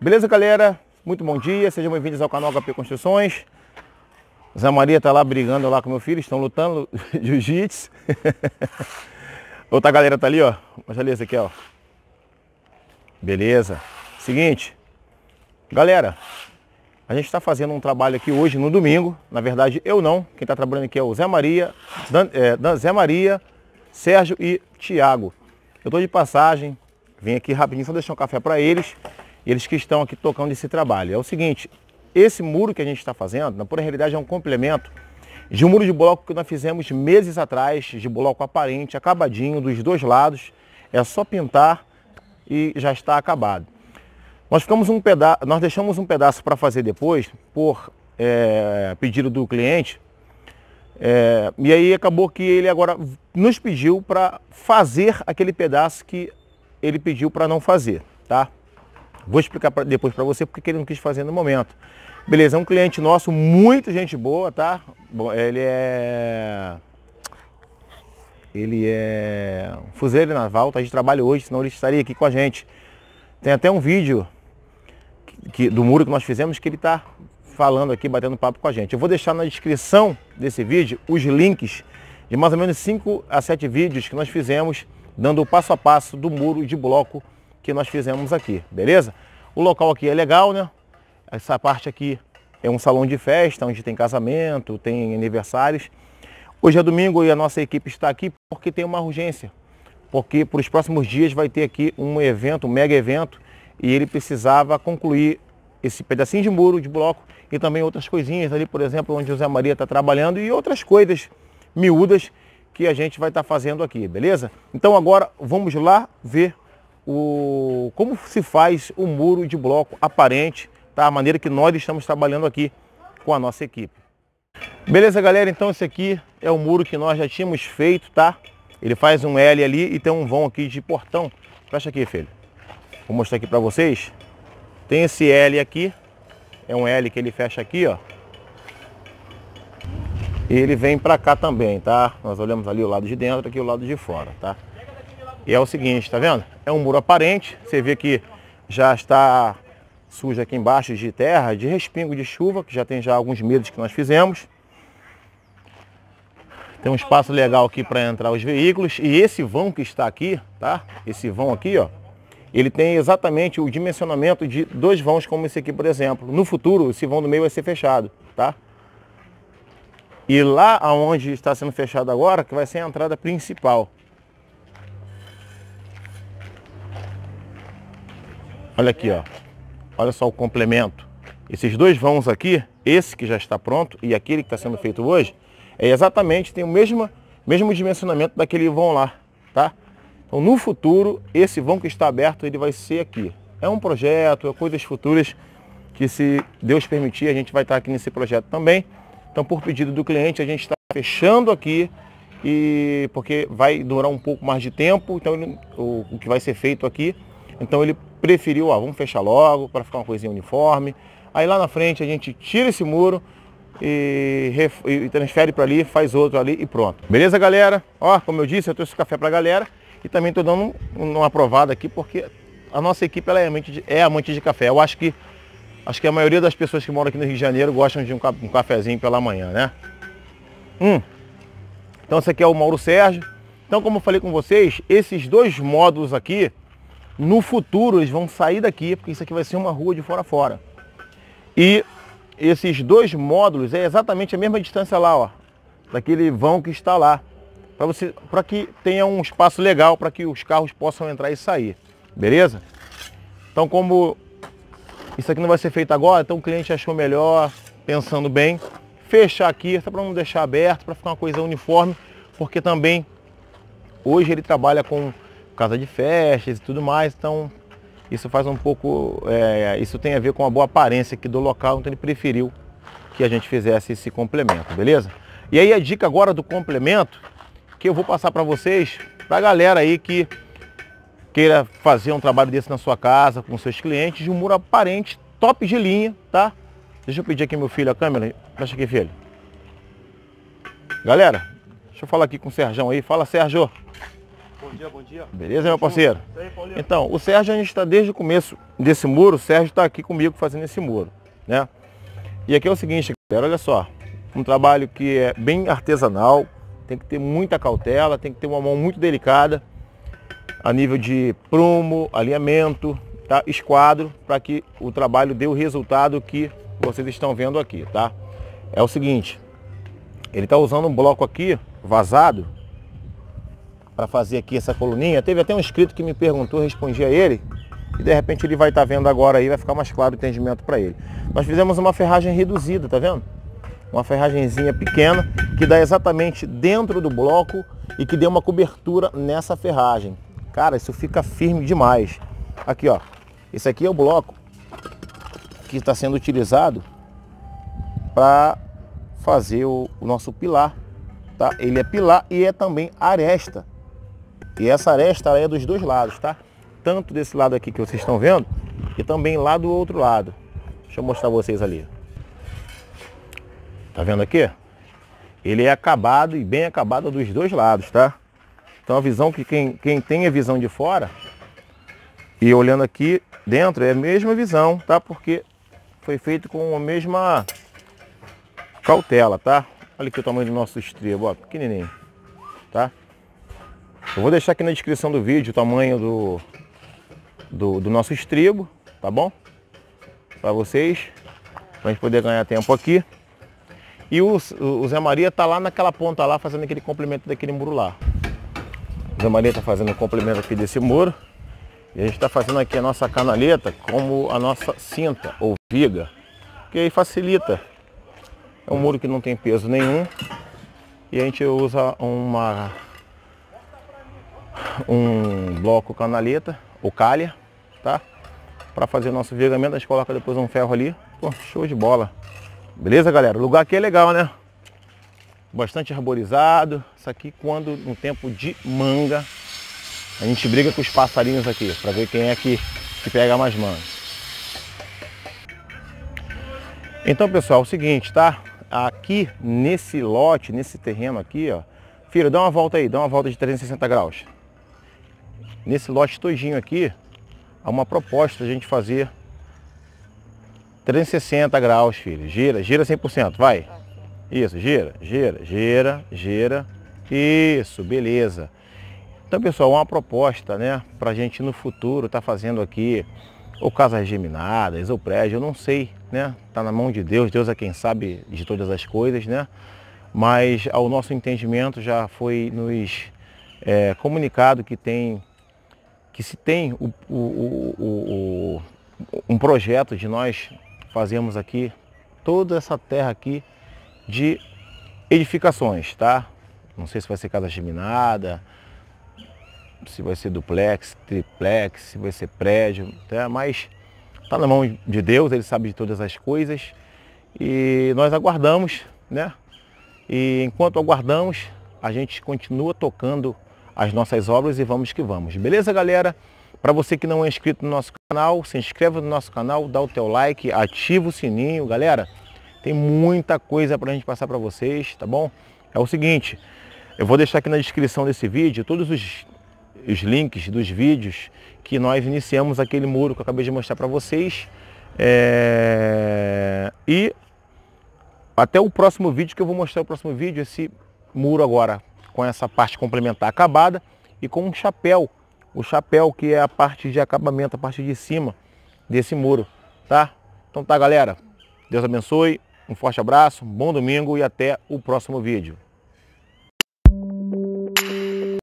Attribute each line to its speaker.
Speaker 1: Beleza, galera? Muito bom dia, sejam bem-vindos ao canal HP Construções. Zé Maria tá lá brigando lá com meu filho, estão lutando jiu-jitsu. Outra galera tá ali, ó. Mas olha esse aqui, ó. Beleza. Seguinte. Galera, a gente está fazendo um trabalho aqui hoje no domingo. Na verdade, eu não. Quem está trabalhando aqui é o Zé Maria, Dan, é, Dan, Zé Maria, Sérgio e Tiago. Eu tô de passagem. Vim aqui rapidinho só deixar um café para eles eles que estão aqui tocando esse trabalho. É o seguinte, esse muro que a gente está fazendo, na pura realidade, é um complemento de um muro de bloco que nós fizemos meses atrás, de bloco aparente, acabadinho, dos dois lados. É só pintar e já está acabado. Nós, ficamos um peda nós deixamos um pedaço para fazer depois, por é, pedido do cliente, é, e aí acabou que ele agora nos pediu para fazer aquele pedaço que ele pediu para não fazer, tá? Vou explicar pra, depois para você porque ele não quis fazer no momento. Beleza, é um cliente nosso, muito gente boa, tá? Bom, ele é... Ele é um fuzileiro naval, tá de trabalho hoje, senão ele estaria aqui com a gente. Tem até um vídeo que, que, do muro que nós fizemos que ele tá falando aqui, batendo papo com a gente. Eu vou deixar na descrição desse vídeo os links de mais ou menos 5 a 7 vídeos que nós fizemos dando o passo a passo do muro de bloco que nós fizemos aqui, beleza? O local aqui é legal, né? Essa parte aqui é um salão de festa, onde tem casamento, tem aniversários. Hoje é domingo e a nossa equipe está aqui porque tem uma urgência. Porque para os próximos dias vai ter aqui um evento, um mega evento, e ele precisava concluir esse pedacinho de muro, de bloco, e também outras coisinhas ali, por exemplo, onde o Maria está trabalhando, e outras coisas miúdas que a gente vai estar tá fazendo aqui, beleza? Então agora vamos lá ver o, como se faz o muro de bloco aparente, tá? a maneira que nós estamos trabalhando aqui com a nossa equipe. Beleza, galera? Então esse aqui é o muro que nós já tínhamos feito, tá? Ele faz um L ali e tem um vão aqui de portão. Fecha aqui, filho. Vou mostrar aqui para vocês. Tem esse L aqui. É um L que ele fecha aqui, ó. E ele vem para cá também, tá? Nós olhamos ali o lado de dentro, aqui o lado de fora, tá? E é o seguinte, tá vendo? É um muro aparente, você vê que já está sujo aqui embaixo de terra, de respingo de chuva, que já tem já alguns medos que nós fizemos. Tem um espaço legal aqui para entrar os veículos. E esse vão que está aqui, tá? Esse vão aqui, ó. Ele tem exatamente o dimensionamento de dois vãos como esse aqui, por exemplo. No futuro, esse vão do meio vai ser fechado, tá? E lá onde está sendo fechado agora, que vai ser a entrada principal. Olha aqui, ó. Olha só o complemento. Esses dois vãos aqui, esse que já está pronto e aquele que está sendo feito hoje, é exatamente, tem o mesmo, mesmo dimensionamento daquele vão lá, tá? Então, no futuro, esse vão que está aberto, ele vai ser aqui. É um projeto, é coisas futuras que, se Deus permitir, a gente vai estar aqui nesse projeto também. Então, por pedido do cliente, a gente está fechando aqui, e porque vai durar um pouco mais de tempo, então ele, o, o que vai ser feito aqui. Então, ele preferiu, ó, vamos fechar logo para ficar uma coisinha uniforme. Aí lá na frente a gente tira esse muro e, e transfere para ali, faz outro ali e pronto. Beleza, galera? Ó, como eu disse, eu trouxe café para a galera e também estou dando um, uma aprovada aqui porque a nossa equipe ela é, amante de, é amante de café. Eu acho que acho que a maioria das pessoas que moram aqui no Rio de Janeiro gostam de um, um cafezinho pela manhã, né? Hum. Então esse aqui é o Mauro Sérgio. Então como eu falei com vocês, esses dois módulos aqui no futuro eles vão sair daqui, porque isso aqui vai ser uma rua de fora a fora. E esses dois módulos é exatamente a mesma distância lá, ó, daquele vão que está lá, para você, para que tenha um espaço legal para que os carros possam entrar e sair, beleza? Então como isso aqui não vai ser feito agora, então o cliente achou melhor, pensando bem, fechar aqui, só para não deixar aberto, para ficar uma coisa uniforme, porque também hoje ele trabalha com casa de festas e tudo mais, então isso faz um pouco, é, isso tem a ver com a boa aparência aqui do local, então ele preferiu que a gente fizesse esse complemento, beleza? E aí a dica agora do complemento que eu vou passar para vocês, para a galera aí que queira fazer um trabalho desse na sua casa, com seus clientes, de um muro aparente, top de linha, tá? Deixa eu pedir aqui meu filho a câmera, deixa aqui filho. Galera, deixa eu falar aqui com o Serjão aí, fala Sérgio. Bom dia, bom dia. Beleza, meu parceiro? Então, o Sérgio, a gente está desde o começo desse muro, o Sérgio está aqui comigo fazendo esse muro, né? E aqui é o seguinte, galera, olha só, um trabalho que é bem artesanal, tem que ter muita cautela, tem que ter uma mão muito delicada, a nível de prumo, alinhamento, tá? esquadro, para que o trabalho dê o resultado que vocês estão vendo aqui, tá? É o seguinte, ele está usando um bloco aqui vazado, para fazer aqui essa coluninha. Teve até um inscrito que me perguntou, respondi a ele, e de repente ele vai estar tá vendo agora aí, vai ficar mais claro o entendimento para ele. Nós fizemos uma ferragem reduzida, tá vendo? Uma ferragenzinha pequena que dá exatamente dentro do bloco e que deu uma cobertura nessa ferragem. Cara, isso fica firme demais. Aqui, ó. Esse aqui é o bloco que está sendo utilizado para fazer o, o nosso pilar, tá? Ele é pilar e é também aresta. E essa aresta é dos dois lados, tá? Tanto desse lado aqui que vocês estão vendo e também lá do outro lado. Deixa eu mostrar vocês ali. Tá vendo aqui? Ele é acabado e bem acabado dos dois lados, tá? Então a visão que quem, quem tem a visão de fora e olhando aqui dentro é a mesma visão, tá? Porque foi feito com a mesma cautela, tá? Olha aqui o tamanho do nosso estribo, ó, pequenininho, tá? Eu vou deixar aqui na descrição do vídeo o tamanho do, do, do nosso estribo, tá bom? Para vocês, para a gente poder ganhar tempo aqui. E o, o Zé Maria tá lá naquela ponta lá, fazendo aquele complemento daquele muro lá. O Zé Maria tá fazendo o um complemento aqui desse muro. E a gente tá fazendo aqui a nossa canaleta como a nossa cinta ou viga, que aí facilita. É um muro que não tem peso nenhum e a gente usa uma um bloco canaleta ou calha, tá? Para fazer o nosso vigamento, a gente coloca depois um ferro ali. Pô, show de bola. Beleza, galera? O lugar aqui é legal, né? Bastante arborizado. Isso aqui quando no tempo de manga, a gente briga com os passarinhos aqui, para ver quem é que, que pega mais manga. Então, pessoal, é o seguinte, tá? Aqui nesse lote, nesse terreno aqui, ó, Filho, dá uma volta aí, dá uma volta de 360 graus. Nesse lote todinho aqui, há uma proposta de a gente fazer 360 graus, filho. Gira, gira 100%, vai. Isso, gira, gira, gira, gira. Isso, beleza. Então, pessoal, uma proposta, né, pra gente no futuro estar tá fazendo aqui ou casas geminadas, ou prédio, eu não sei, né? Tá na mão de Deus, Deus é quem sabe de todas as coisas, né? Mas ao nosso entendimento já foi nos é, comunicado que tem que se tem o, o, o, um projeto de nós fazermos aqui toda essa terra aqui de edificações, tá? Não sei se vai ser casa geminada, se vai ser duplex, triplex, se vai ser prédio, tá? mas está na mão de Deus, Ele sabe de todas as coisas e nós aguardamos, né? E enquanto aguardamos, a gente continua tocando as nossas obras e vamos que vamos. Beleza, galera? Para você que não é inscrito no nosso canal, se inscreva no nosso canal, dá o teu like, ativa o sininho, galera. Tem muita coisa para a gente passar para vocês, tá bom? É o seguinte, eu vou deixar aqui na descrição desse vídeo todos os, os links dos vídeos que nós iniciamos aquele muro que eu acabei de mostrar para vocês. É... E até o próximo vídeo que eu vou mostrar o próximo vídeo, esse muro agora, com essa parte complementar acabada e com um chapéu, o chapéu que é a parte de acabamento, a parte de cima desse muro, tá? Então tá, galera. Deus abençoe, um forte abraço, um bom domingo e até o próximo vídeo.